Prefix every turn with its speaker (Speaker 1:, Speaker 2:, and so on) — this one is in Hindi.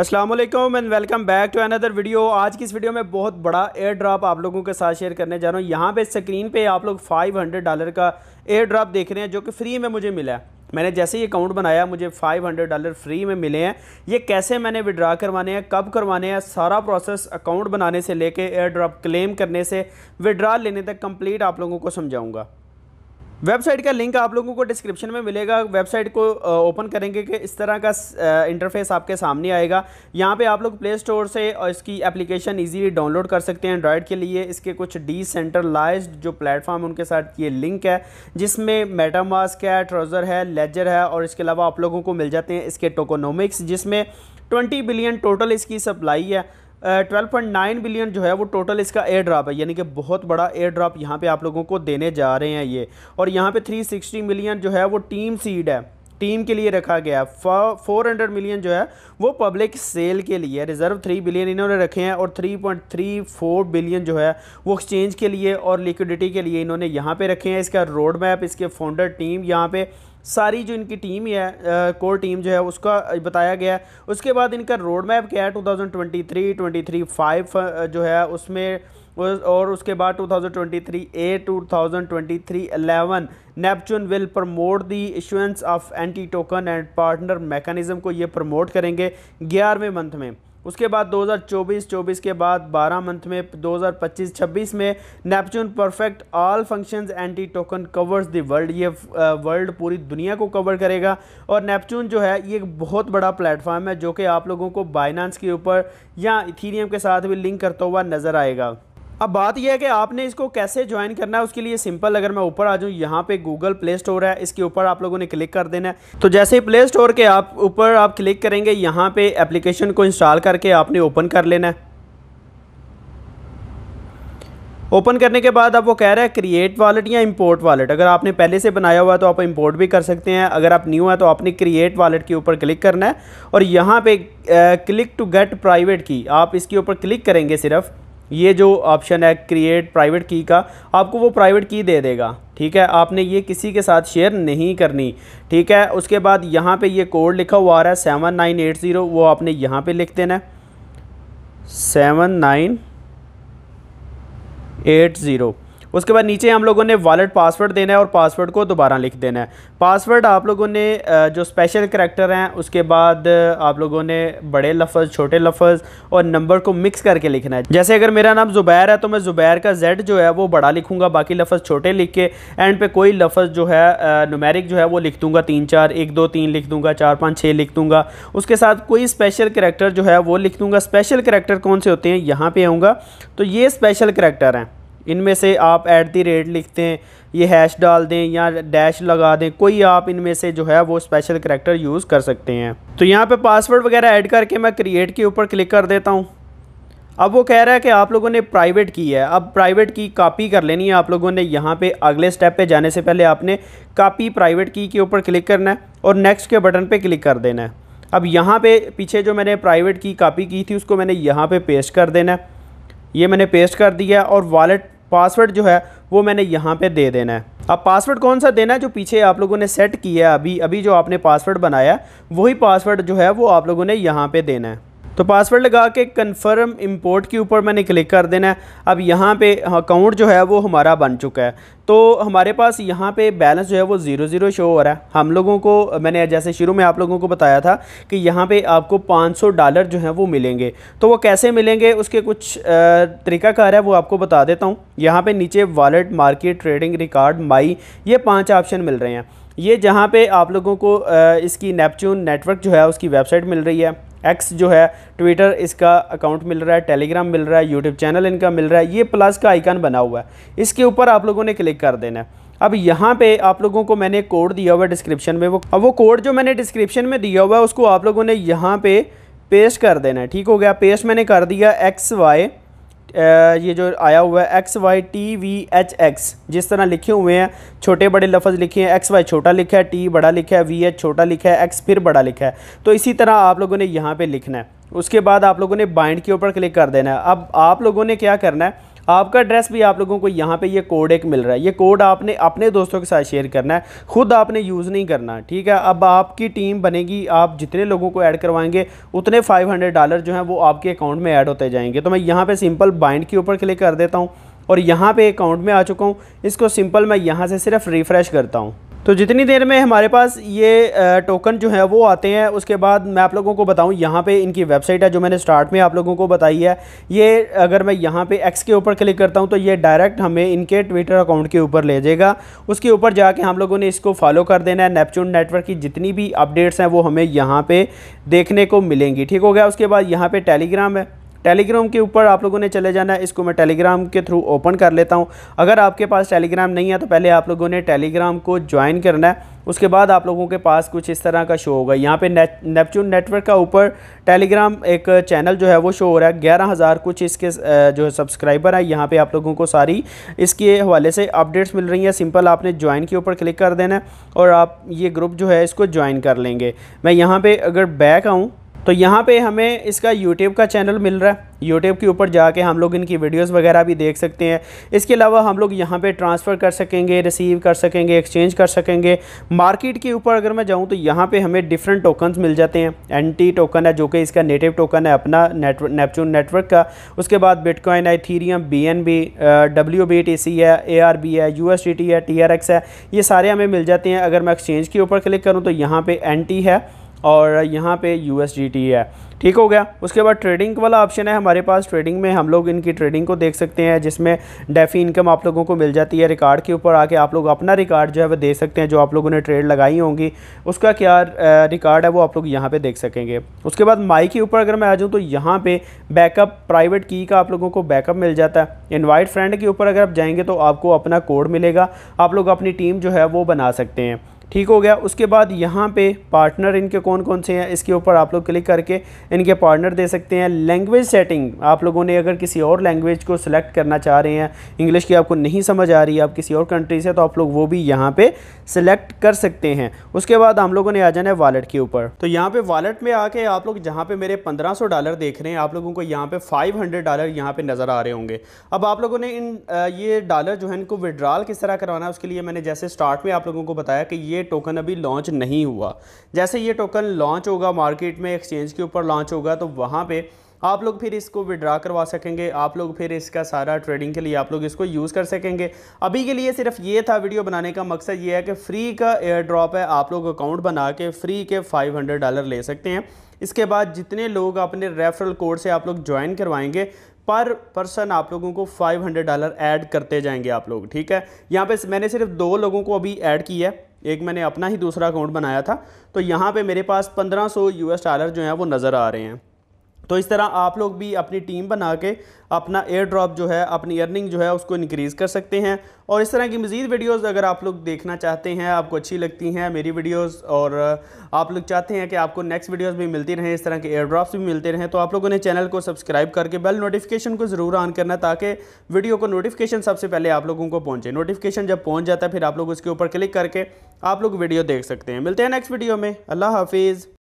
Speaker 1: Aslam and welcome back to another video आज की इस वीडियो में बहुत बड़ा एयर ड्रॉप आप लोगों के साथ शेयर करने जा रहा हूँ यहाँ पे स्क्रीन पे आप लोग 500 डॉलर का एयर ड्रॉप देख रहे हैं जो कि फ्री में मुझे मिला है मैंने जैसे ही अकाउंट बनाया मुझे 500 डॉलर फ्री में मिले हैं ये कैसे मैंने विड्रा करवाने हैं कब करवाने हैं सारा प्रोसेस अकाउंट बनाने से लेके एयर ड्रॉप क्लेम करने से विड्रा लेने तक कंप्लीट आप लोगों को समझाऊँगा वेबसाइट का लिंक आप लोगों को डिस्क्रिप्शन में मिलेगा वेबसाइट को ओपन करेंगे कि इस तरह का इंटरफेस आपके सामने आएगा यहाँ पे आप लोग प्ले स्टोर से और इसकी एप्लीकेशन इजीली डाउनलोड कर सकते हैं एंड्रॉयड के लिए इसके कुछ डिसेंट्रलाइज्ड जो प्लेटफॉर्म उनके साथ ये लिंक है जिसमें मेटामास्क है ट्रोज़र है लेजर है और इसके अलावा आप लोगों को मिल जाते हैं इसके टोकोनोमिक्स जिसमें ट्वेंटी बिलियन टोटल इसकी सप्लाई है ट्वेल्व पॉइंट नाइन बिलियन जो है वो टोटल इसका एयर ड्रॉप है यानी कि बहुत बड़ा एयर ड्रॉप यहाँ पे आप लोगों को देने जा रहे हैं ये और यहाँ पे थ्री सिक्सटी मिलियन जो है वो टीम सीड है टीम के लिए रखा गया है फोर हंड्रेड मिलियन जो है वो पब्लिक सेल के लिए रिजर्व थ्री बिलियन इन्होंने रखे हैं और three point three four billion जो है वो एक्सचेंज के लिए और लिक्विडिटी के लिए इन्होंने यहाँ पर रखे हैं इसका रोड मैप इसके फाउंडर टीम यहाँ पर सारी जो इनकी टीम है कोर टीम जो है उसका बताया गया है उसके बाद इनका रोड मैप क्या है two thousand twenty three twenty three जो है उसमें और उसके बाद 2023 ए 2023 11 Neptune will promote the issuance of anti token and partner mechanism को ये प्रमोट करेंगे ग्यारहवें मंथ में उसके बाद 2024 24 के बाद 12 मंथ में 2025 26 में Neptune perfect all functions anti token covers the world ये वर्ल्ड पूरी दुनिया को कवर करेगा और नेपच्यून जो है ये एक बहुत बड़ा प्लेटफॉर्म है जो कि आप लोगों को बाइनांस के ऊपर या इथीरियम के साथ भी लिंक करता हुआ नज़र आएगा अब बात यह है कि आपने इसको कैसे ज्वाइन करना है उसके लिए सिंपल अगर मैं ऊपर आ जाऊँ यहाँ पे गूगल प्ले स्टोर है इसके ऊपर आप लोगों ने क्लिक कर देना है तो जैसे ही प्ले स्टोर के आप ऊपर आप क्लिक करेंगे यहाँ पे एप्लीकेशन को इंस्टॉल करके आपने ओपन कर लेना है ओपन करने के बाद अब वो कह रहा है क्रिएट वॉलेट या इम्पोर्ट वॉलेट अगर आपने पहले से बनाया हुआ है तो आप इम्पोर्ट भी कर सकते हैं अगर आप न्यू हैं तो आपने क्रिएट वॉलेट के ऊपर क्लिक करना है और यहाँ पे क्लिक टू गेट प्राइवेट की आप इसके ऊपर क्लिक करेंगे सिर्फ़ ये जो ऑप्शन है क्रिएट प्राइवेट की का आपको वो प्राइवेट की दे देगा ठीक है आपने ये किसी के साथ शेयर नहीं करनी ठीक है उसके बाद यहाँ पे ये कोड लिखा हुआ आ रहा है सेवन नाइन एट ज़ीरो वो आपने यहाँ पे लिख देना है सेवन नाइन एट ज़ीरो उसके बाद नीचे हम लोगों ने वॉलेट पासवर्ड देना है और पासवर्ड को दोबारा लिख देना है पासवर्ड आप लोगों ने जो स्पेशल करेक्टर हैं उसके बाद आप लोगों ने बड़े लफज छोटे लफज और नंबर को मिक्स करके लिखना है जैसे अगर मेरा नाम ज़ुबैर है तो मैं ज़ुबैर का जेड जो है वो बड़ा लिखूंगा बाकी लफज छोटे लिख के एंड पे कोई लफज जो है नुमेरिक जो है वो लिख दूंगा तीन चार एक दो तीन लिख दूंगा चार पाँच छः लिख दूंगा उसके साथ कोई स्पेशल करेक्टर जो है वो लिख दूंगा स्पेशल करेक्टर कौन से होते हैं यहाँ पर आऊँगा तो ये स्पेशल करेक्टर हैं इनमें से आप ऐट दी रेट लिखते हैं ये हैश डाल दें या डैश लगा दें कोई आप इनमें से जो है वो स्पेशल करेक्टर यूज़ कर सकते हैं तो यहाँ पे पासवर्ड वगैरह ऐड करके मैं क्रिएट के ऊपर क्लिक कर देता हूँ अब वो कह रहा है कि आप लोगों ने प्राइवेट की है अब प्राइवेट की कॉपी कर लेनी है आप लोगों ने यहाँ पे अगले स्टेप पे जाने से पहले आपने कॉपी प्राइवेट की के ऊपर क्लिक करना है और नेक्स्ट के बटन पे क्लिक कर देना है अब यहाँ पे पीछे जो मैंने प्राइवेट की कॉपी की थी उसको मैंने यहाँ पे पेस्ट कर देना है ये मैंने पेस्ट कर दिया और वॉलेट पासवर्ड जो है वो मैंने यहाँ पे दे देना है अब पासवर्ड कौन सा देना है जो पीछे आप लोगों ने सेट किया है अभी अभी जो आपने पासवर्ड बनाया है वही पासवर्ड जो है वो आप लोगों ने यहाँ पे देना है तो पासवर्ड लगा के कन्फर्म इम्पोर्ट के ऊपर मैंने क्लिक कर देना है अब यहाँ पे अकाउंट जो है वो हमारा बन चुका है तो हमारे पास यहाँ पे बैलेंस जो है वो ज़ीरो ज़ीरो शो हो रहा है हम लोगों को मैंने जैसे शुरू में आप लोगों को बताया था कि यहाँ पे आपको 500 डॉलर जो है वो मिलेंगे तो वो कैसे मिलेंगे उसके कुछ तरीकाकार है वो आपको बता देता हूँ यहाँ पर नीचे wallet market trading record my ये पाँच ऑप्शन मिल रहे हैं ये जहाँ पे आप लोगों को इसकी नेपच्यून नेटवर्क जो है उसकी वेबसाइट मिल रही है एक्स जो है ट्विटर इसका अकाउंट मिल रहा है टेलीग्राम मिल रहा है यूट्यूब चैनल इनका मिल रहा है ये प्लस का आइकन बना हुआ है इसके ऊपर आप लोगों ने क्लिक कर देना है अब यहाँ पे आप लोगों को मैंने कोड दिया हुआ है डिस्क्रिप्शन में वो अब वो कोड जो मैंने डिस्क्रिप्शन में दिया हुआ है उसको आप लोगों ने यहाँ पे पेस्ट कर देना है ठीक हो गया पेस्ट मैंने कर दिया एक्स वाई ये जो आया हुआ है X Y T V H X जिस तरह लिखे हुए हैं छोटे बड़े लफ्ज़ लिखे हैं एक्स वाई छोटा लिखा है टी बड़ा लिखा है वी एच छोटा लिखा है एक्स फिर बड़ा लिखा है तो इसी तरह आप लोगों ने यहाँ पे लिखना है उसके बाद आप लोगों ने बाइंड के ऊपर क्लिक कर देना है अब आप लोगों ने क्या करना है आपका एड्रेस भी आप लोगों को यहाँ पे ये कोड एक मिल रहा है ये कोड आपने अपने दोस्तों के साथ शेयर करना है खुद आपने यूज़ नहीं करना ठीक है अब आपकी टीम बनेगी आप जितने लोगों को ऐड करवाएंगे उतने 500 डॉलर जो हैं वो आपके अकाउंट में ऐड होते जाएंगे तो मैं यहाँ पर सिंपल बाइंड के ऊपर क्लिक कर देता हूँ और यहाँ पे अकाउंट में आ चुका हूँ इसको सिंपल मैं यहाँ से सिर्फ रिफ़्रेश करता हूँ तो जितनी देर में हमारे पास ये टोकन जो है वो आते हैं उसके बाद मैं आप लोगों को बताऊं यहाँ पे इनकी वेबसाइट है जो मैंने स्टार्ट में आप लोगों को बताई है ये अगर मैं यहाँ पे एक्स के ऊपर क्लिक करता हूँ तो ये डायरेक्ट हमें इनके ट्विटर अकाउंट के ऊपर ले जाएगा उसके ऊपर जाके हम लोगों ने इसको फॉलो कर देना है नेपचून नेटवर्क की जितनी भी अपडेट्स हैं वो हमें यहाँ पर देखने को मिलेंगी ठीक हो गया उसके बाद यहाँ पर टेलीग्राम है टेलीग्राम के ऊपर आप लोगों ने चले जाना है इसको मैं टेलीग्राम के थ्रू ओपन कर लेता हूं अगर आपके पास टेलीग्राम नहीं है तो पहले आप लोगों ने टेलीग्राम को ज्वाइन करना है उसके बाद आप लोगों के पास कुछ इस तरह का शो होगा यहाँ पे नेपच्यून नेटवर्क का ऊपर टेलीग्राम एक चैनल जो है वो शो हो रहा है ग्यारह हज़ार कुछ इसके जो सब्सक्राइबर है यहाँ पे आप लोगों को सारी इसके हवाले से अपडेट्स मिल रही हैं सिंपल आपने ज्वाइन के ऊपर क्लिक कर देना है और आप ये ग्रुप जो है इसको ज्वाइन कर लेंगे मैं यहाँ पर अगर बैक आऊँ तो यहाँ पे हमें इसका यूट्यूब का चैनल मिल रहा है यूट्यूब के ऊपर जाके हम लोग इनकी वीडियोस वगैरह भी देख सकते हैं इसके अलावा हम लोग यहाँ पे ट्रांसफ़र कर सकेंगे रिसीव कर सकेंगे एक्सचेंज कर सकेंगे मार्केट के ऊपर अगर मैं जाऊँ तो यहाँ पे हमें डिफरेंट टोकन्स मिल जाते हैं एंटी टोकन है जो कि इसका नेटिव टोकन है अपना नेपचून नेटवर्क का उसके बाद बिटकॉइन है Ethereum B N B W B T C है ए आर बी है यू एस टी टी है टी आर एक्स है ये सारे हमें मिल जाते हैं अगर मैं एक्सचेंज के ऊपर क्लिक करूँ तो यहाँ पर एन टी है और यहाँ पे यू e है ठीक हो गया उसके बाद ट्रेडिंग वाला ऑप्शन है हमारे पास ट्रेडिंग में हम लोग इनकी ट्रेडिंग को देख सकते हैं जिसमें डेफी इनकम आप लोगों को मिल जाती है रिकार्ड के ऊपर आके आप लोग अपना रिकार्ड जो है वो दे सकते हैं जो आप लोगों ने ट्रेड लगाई होंगी उसका क्या रिकार्ड है वो आप लोग यहाँ पर देख सकेंगे उसके बाद माई के ऊपर अगर मैं आ जाऊँ तो यहाँ पर बैकअप प्राइवेट की का आप लोगों को बैकअप मिल जाता है इन्वाइट फ्रेंड के ऊपर अगर आप जाएंगे तो आपको अपना कोड मिलेगा आप लोग अपनी टीम जो है वो बना सकते हैं ठीक हो गया उसके बाद यहाँ पे पार्टनर इनके कौन कौन से हैं इसके ऊपर आप लोग क्लिक करके इनके पार्टनर दे सकते हैं लैंग्वेज सेटिंग आप लोगों ने अगर किसी और लैंग्वेज को सिलेक्ट करना चाह रहे हैं इंग्लिश की आपको नहीं समझ आ रही है आप किसी और कंट्री से तो आप लोग वो भी यहाँ पे सिलेक्ट कर सकते हैं उसके बाद हम लोगों ने आ जाना है वालेट के ऊपर तो यहाँ पर वालेट में आके आप लोग जहाँ पर मेरे पंद्रह डॉलर देख रहे हैं आप लोगों को यहाँ पर फाइव डॉलर यहाँ पे नज़र आ रहे होंगे अब आप लोगों ने इन ये डॉलर जो है इनको विड्रॉल किस तरह करवाना है उसके लिए मैंने जैसे स्टार्ट में आप लोगों को बताया कि ये ये टोकन अभी लॉन्च नहीं हुआ जैसे ये टोकन लॉन्च होगा मार्केट में एक्सचेंज के ऊपर लॉन्च होगा तो वहाँ पर आप लोग फिर इसको विड्रा करवा सकेंगे आप लोग फिर इसका सारा ट्रेडिंग के लिए आप लोग इसको यूज़ कर सकेंगे अभी के लिए सिर्फ ये था वीडियो बनाने का मकसद ये है कि फ्री का एयर ड्रॉप है आप लोग अकाउंट बना के फ्री के 500 डॉलर ले सकते हैं इसके बाद जितने लोग अपने रेफरल कोड से आप लोग ज्वाइन करवाएंगे पर पर्सन आप लोगों को फाइव डॉलर ऐड करते जाएंगे आप लोग ठीक है यहाँ पर मैंने सिर्फ दो लोगों को अभी ऐड किया है एक मैंने अपना ही दूसरा अकाउंट बनाया था तो यहाँ पे मेरे पास 1500 यूएस डॉलर जो हैं वो नज़र आ रहे हैं तो इस तरह आप लोग भी अपनी टीम बना के अपना एयर ड्रॉप जो है अपनी अर्निंग जो है उसको इनक्रीज़ कर सकते हैं और इस तरह की मज़ीद वीडियोस अगर आप लोग देखना चाहते हैं आपको अच्छी लगती हैं मेरी वीडियोस और आप लोग चाहते हैं कि आपको नेक्स्ट वीडियोस भी मिलती रहें इस तरह के एयर ड्रॉप्स भी मिलते रहें तो आप लोगों ने चैनल को सब्सक्राइब करके बेल नोटिफिकेशन को ज़रूर ऑन करना ताकि वीडियो को नोटिफिकेशन सबसे पहले आप लोगों को पहुँचे नोटिफिकेशन जब पहुँच जाता है फिर आप लोग उसके ऊपर क्लिक करके आप लोग वीडियो देख सकते हैं मिलते हैं नेक्स्ट वीडियो में अल्लाह हाफिज़